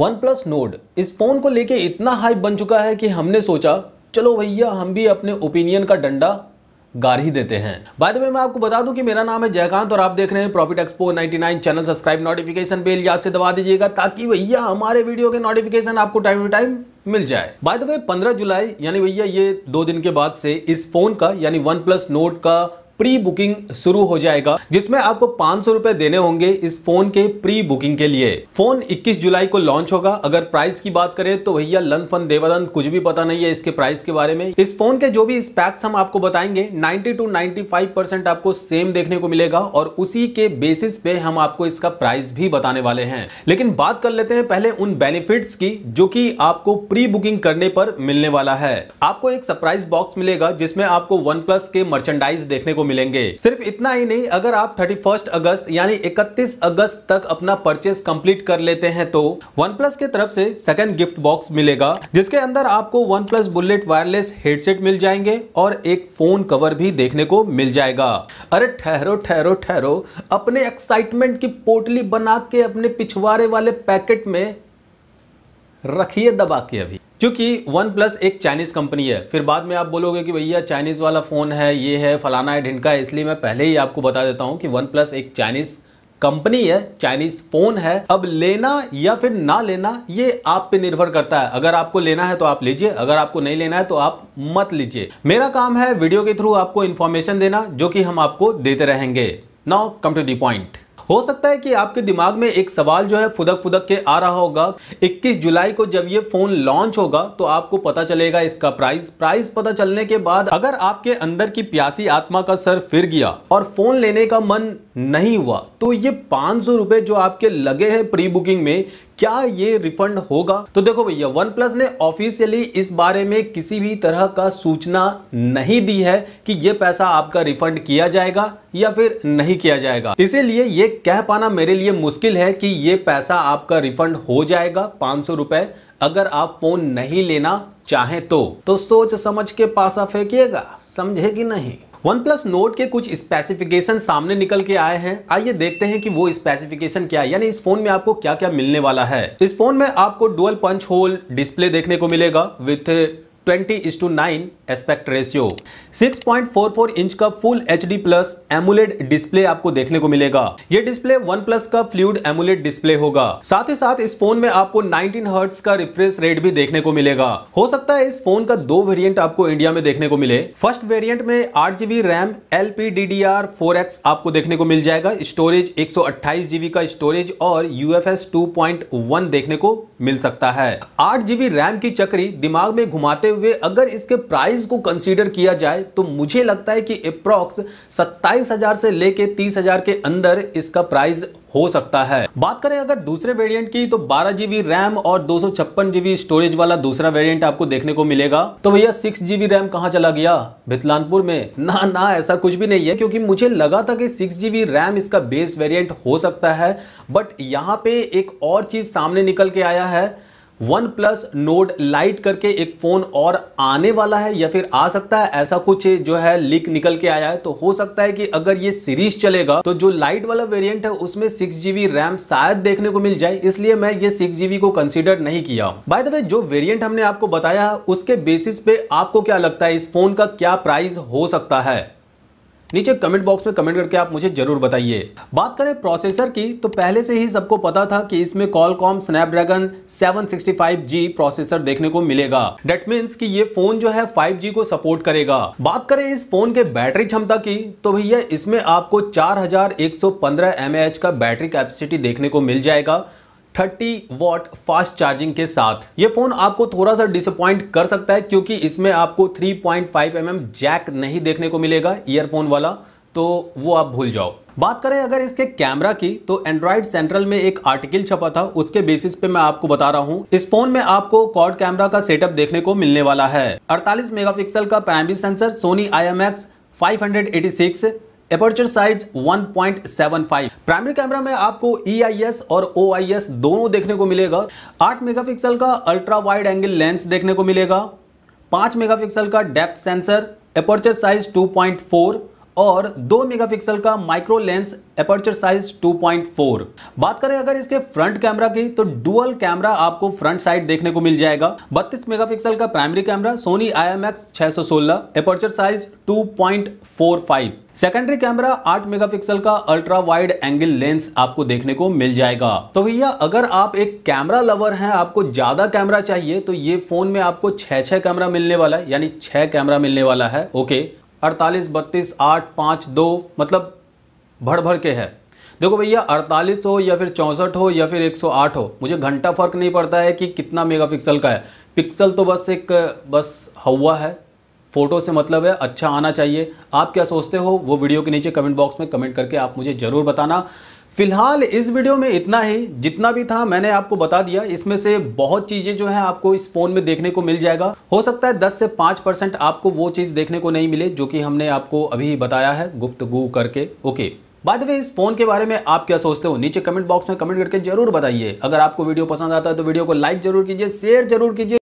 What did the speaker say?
one OnePlus Nord इस phone को लेके इतना हाइप बन चुका है कि हमने सोचा चलो भैया हम भी अपने ओपिनियन का डंडा गार ही देते हैं बाद में मैं आपको बता दूं कि मेरा नाम है जयकांत और आप देख रहे हैं profit expo 99 channel subscribe notification bell याद से दबा दीजिएगा ताकि भैया हमारे वीडियो के नोटिफिकेशन आपको टाइम टू टाइम मिल जाए बाय द वे 15 जुलाई यानी भैया ये दो दिन के बाद से इस फोन का यानी वन प्लस नोट का प्री बुकिंग शुरू हो जाएगा जिसमें आपको पांच सौ रुपए देने होंगे इस फोन के प्री बुकिंग के लिए फोन 21 जुलाई को लॉन्च होगा अगर प्राइस की बात करें तो भैया लन फन देवादन कुछ भी पता नहीं है इसके प्राइस के बारे में इस फोन के जो भी स्पैक्स हम आपको बताएंगे 90 टू 95 परसेंट आपको सेम देखने को मिलेगा और उसी के बेसिस पे हम आपको इसका प्राइस भी बताने वाले हैं लेकिन बात कर लेते हैं पहले उन बेनिफिट्स की जो की आपको प्री बुकिंग करने पर मिलने वाला है आपको एक सरप्राइज बॉक्स मिलेगा जिसमें आपको वन प्लस के मर्चेंडाइज देखने को मिलेंगे सिर्फ इतना ही नहीं अगर आप 31 अगस्त यानी 31 अगस्त तक अपना परचेस कंप्लीट कर लेते हैं तो वन प्लस के तरफ से सेकंड गिफ्ट बॉक्स मिलेगा जिसके अंदर आपको OnePlus bullet wireless headset मिल जाएंगे और एक फोन कवर भी देखने को मिल जाएगा अरे ठहरो ठहरो ठहरो अपने एक्साइटमेंट की पोटली बना के अपने पिछवाड़े वाले पैकेट में रखिए दबा के अभी क्योंकि वन प्लस एक चाइनीज़ कंपनी है फिर बाद में आप बोलोगे कि भैया चाइनीज़ वाला फ़ोन है ये है फलाना है ढिनका है इसलिए मैं पहले ही आपको बता देता हूं कि वन प्लस एक चाइनीज़ कंपनी है चाइनीज फोन है अब लेना या फिर ना लेना ये आप पे निर्भर करता है अगर आपको लेना है तो आप लीजिए अगर आपको नहीं लेना है तो आप मत लीजिए मेरा काम है वीडियो के थ्रू आपको इन्फॉर्मेशन देना जो कि हम आपको देते रहेंगे now come to the point हो सकता है कि आपके दिमाग में एक सवाल जो है फुदक फुदक के आ रहा होगा 21 जुलाई को जब ये फोन लॉन्च होगा तो आपको पता चलेगा इसका प्राइस प्राइस पता चलने के बाद अगर आपके अंदर की प्यासी आत्मा का सर फिर गया और फोन लेने का मन नहीं हुआ तो ये पांच सौ रुपए जो आपके लगे हैं प्री बुकिंग में क्या ये रिफंड होगा तो देखो भैया वन प्लस ने ऑफिशियली इस बारे में किसी भी तरह का सूचना नहीं दी है कि ये पैसा आपका रिफंड किया जाएगा या फिर नहीं किया जाएगा इसीलिए ये कह पाना मेरे लिए मुश्किल है कि ये पैसा आपका रिफंड हो जाएगा पाँच अगर आप फोन नहीं लेना चाहें तो तो सोच समझ के पासा फेंकिएगा समझे कि नहीं वन प्लस नोट के कुछ स्पेसिफिकेशन सामने निकल के आए हैं आइए देखते हैं कि वो स्पेसिफिकेशन क्या है यानी इस फोन में आपको क्या क्या मिलने वाला है इस फोन में आपको डुअल पंच होल डिस्प्ले देखने को मिलेगा with twenty is to nine aspect ratio 6.44 inch का full H D plus AMOLED display आपको देखने को मिलेगा ये डिस्प्ले वन प्लस का फ्लूड एमुलेट डिस्प्ले होगा साथ ही साथ इस फोन में आपको 19 हर्ट्स का रिफ्रेश रेट भी देखने को मिलेगा हो सकता है इस फोन का दो वेरिएंट आपको इंडिया में देखने को मिले फर्स्ट वेरिएंट में आठ GB RAM L P D D R four X आपको देखने को मिल जाएगा स्टोरेज एक सौ अट्ठाईस जीबी का स्टोरेज और U F S two one देखने को मिल सकता है आठ जीबी रैम की चक्री दिमाग में घुमाते हुए अगर इसके प्राइस प्राइस को कंसीडर किया जाए तो मुझे लगता है कि अप्रॉक्स 27,000 से लेके 30,000 के अंदर इसका प्राइस हो सकता है बात करें अगर दूसरे वेरिएंट की तो बारह जीबी रैम और दो सौ स्टोरेज वाला दूसरा वेरिएंट आपको देखने को मिलेगा तो भैया सिक्स जीबी रैम कहाँ चला गया भितलानपुर में ना ना ऐसा कुछ भी नहीं है क्योंकि मुझे लगा था कि सिक्स जीबी रैम इसका बेस वेरिएंट हो सकता है बट यहाँ पे एक और चीज सामने निकल के आया है वन प्लस नोड लाइट करके एक फ़ोन और आने वाला है या फिर आ सकता है ऐसा कुछ जो है लीक निकल के आया है तो हो सकता है कि अगर ये सीरीज चलेगा तो जो लाइट वाला वेरिएंट है उसमें सिक्स जीबी रैम शायद देखने को मिल जाए इसलिए मैं ये सिक्स जीबी को कंसिडर नहीं किया बाय द वे जो वेरिएंट हमने आपको बताया उसके बेसिस पे आपको क्या लगता है इस फोन का क्या प्राइस हो सकता है नीचे कमेंट बॉक्स में कमेंट करके आप मुझे जरूर बताइए बात करें प्रोसेसर की तो पहले से ही सबको पता था कि इसमें कॉलकॉम स्नैपड्रैगन 765G प्रोसेसर देखने को मिलेगा डेट मीन्स कि ये फोन जो है 5G को सपोर्ट करेगा बात करें इस फोन के बैटरी क्षमता की तो भैया इसमें आपको 4115 हजार का बैटरी कैपेसिटी देखने को मिल जाएगा 30 वॉट फास्ट चार्जिंग के साथ ये फोन आपको थोड़ा सा डिसअपॉइंट कर सकता है क्योंकि इसमें आपको 3.5 पॉइंट mm जैक नहीं देखने को मिलेगा ईयरफोन वाला तो वो आप भूल जाओ बात करें अगर इसके कैमरा की तो एंड्रॉइड सेंट्रल में एक आर्टिकल छपा था उसके बेसिस पे मैं आपको बता रहा हूँ इस फोन में आपको कॉर्ड कैमरा का सेटअप देखने को मिलने वाला है 48 मेगापिक्सल का primary sensor Sony I M X aperture size 1.75 primary camera में आपको EIS और OIS दोनों देखने को मिलेगा 8 मेगापिक्सल का अल्ट्रा वाइड एंगल लेंस देखने को मिलेगा 5 मेगापिक्सल का डेप्थ सेंसर एपर्चर साइज 2.4 और 2 मेगापिक्सल का माइक्रो लेंस अपर्चर साइज 2.4 बात करें अगर इसके फ्रंट कैमरा की तो डुअल कैमरा आपको फ्रंट साइड देखने को मिल जाएगा 32 मेगापिक्सल का primary camera Sony I M X छह साइज 2.45 सेकेंडरी कैमरा 8 मेगापिक्सल का अल्ट्रा वाइड एंगल लेंस आपको देखने को मिल जाएगा तो भैया अगर आप एक कैमरा लवर हैं आपको ज्यादा कैमरा चाहिए तो ये फोन में आपको छह छह कैमरा मिलने वाला है यानी छह कैमरा मिलने वाला है ओके अड़तालीस बत्तीस आठ पाँच दो मतलब भर भर के है देखो भैया अड़तालीस हो या फिर चौंसठ हो या फिर 108 हो मुझे घंटा फ़र्क नहीं पड़ता है कि कितना मेगापिक्सल का है पिक्सल तो बस एक बस हवा है फ़ोटो से मतलब है अच्छा आना चाहिए आप क्या सोचते हो वो वीडियो के नीचे कमेंट बॉक्स में कमेंट करके आप मुझे ज़रूर बताना फिलहाल इस वीडियो में इतना ही जितना भी था मैंने आपको बता दिया इसमें से बहुत चीज़ें जो है आपको इस फ़ोन में देखने को मिल जाएगा हो सकता है 10 से 5 परसेंट आपको वो चीज़ देखने को नहीं मिले जो कि हमने आपको अभी बताया है गुप्त गु करके ओके बाद में इस फोन के बारे में आप क्या सोचते हो नीचे कमेंट बॉक्स में कमेंट करके जरूर बताइए अगर आपको वीडियो पसंद आता है तो वीडियो को लाइक जरूर कीजिए शेयर जरूर कीजिए